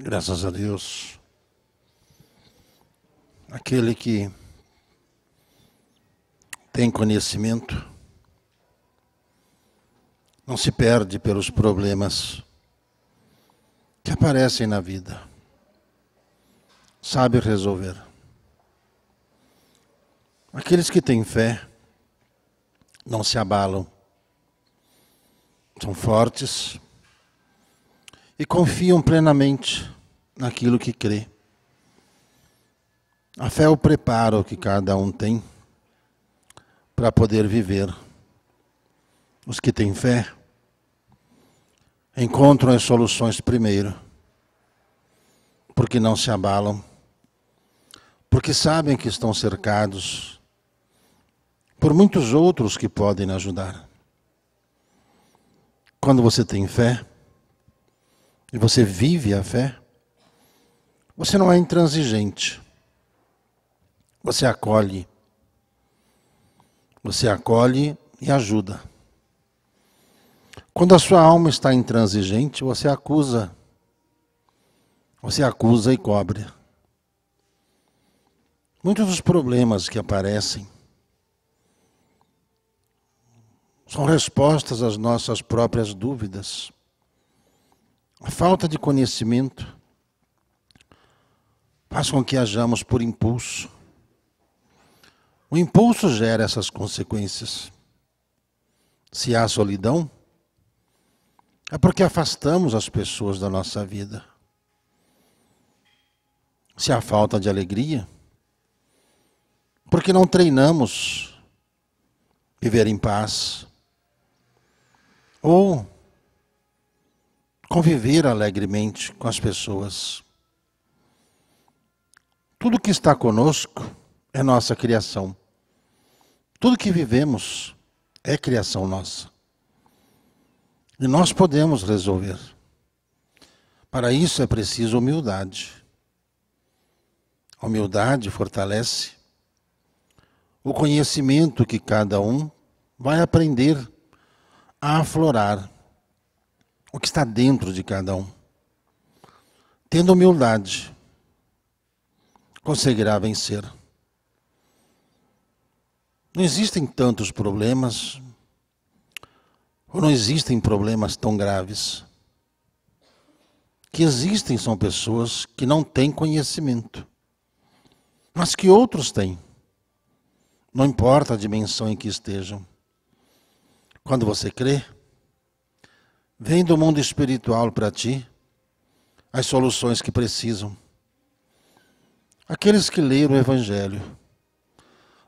Graças a Deus. Aquele que tem conhecimento não se perde pelos problemas que aparecem na vida. Sabe resolver. Aqueles que têm fé não se abalam, são fortes e confiam plenamente naquilo que crê. A fé é o preparo que cada um tem para poder viver. Os que têm fé encontram as soluções primeiro, porque não se abalam, porque sabem que estão cercados por muitos outros que podem ajudar. Quando você tem fé, e você vive a fé, você não é intransigente. Você acolhe. Você acolhe e ajuda. Quando a sua alma está intransigente, você acusa. Você acusa e cobre. Muitos dos problemas que aparecem são respostas às nossas próprias dúvidas. A falta de conhecimento faz com que hajamos por impulso. O impulso gera essas consequências. Se há solidão, é porque afastamos as pessoas da nossa vida. Se há falta de alegria, porque não treinamos viver em paz. Ou conviver alegremente com as pessoas. Tudo que está conosco é nossa criação. Tudo que vivemos é criação nossa. E nós podemos resolver. Para isso é preciso humildade. A humildade fortalece o conhecimento que cada um vai aprender a aflorar o que está dentro de cada um. Tendo humildade, conseguirá vencer. Não existem tantos problemas, ou não existem problemas tão graves. Que existem são pessoas que não têm conhecimento, mas que outros têm. Não importa a dimensão em que estejam. Quando você crê, Vem do mundo espiritual para ti as soluções que precisam. Aqueles que leram o Evangelho,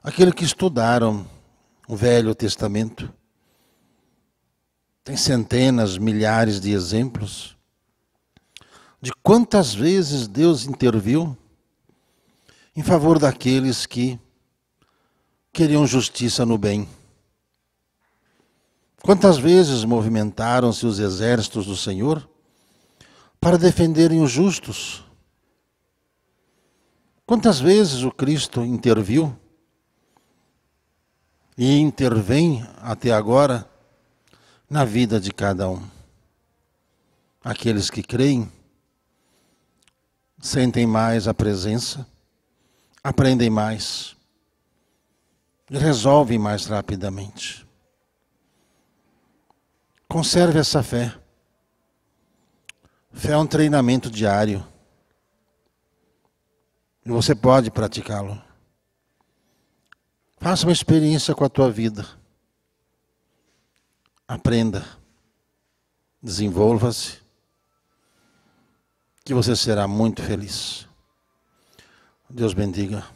aqueles que estudaram o Velho Testamento, tem centenas, milhares de exemplos de quantas vezes Deus interviu em favor daqueles que queriam justiça no bem. Quantas vezes movimentaram-se os exércitos do Senhor para defenderem os justos? Quantas vezes o Cristo interviu e intervém até agora na vida de cada um? Aqueles que creem sentem mais a presença, aprendem mais e resolvem mais rapidamente. Conserve essa fé. Fé é um treinamento diário. E você pode praticá-lo. Faça uma experiência com a tua vida. Aprenda. Desenvolva-se. Que você será muito feliz. Deus bendiga.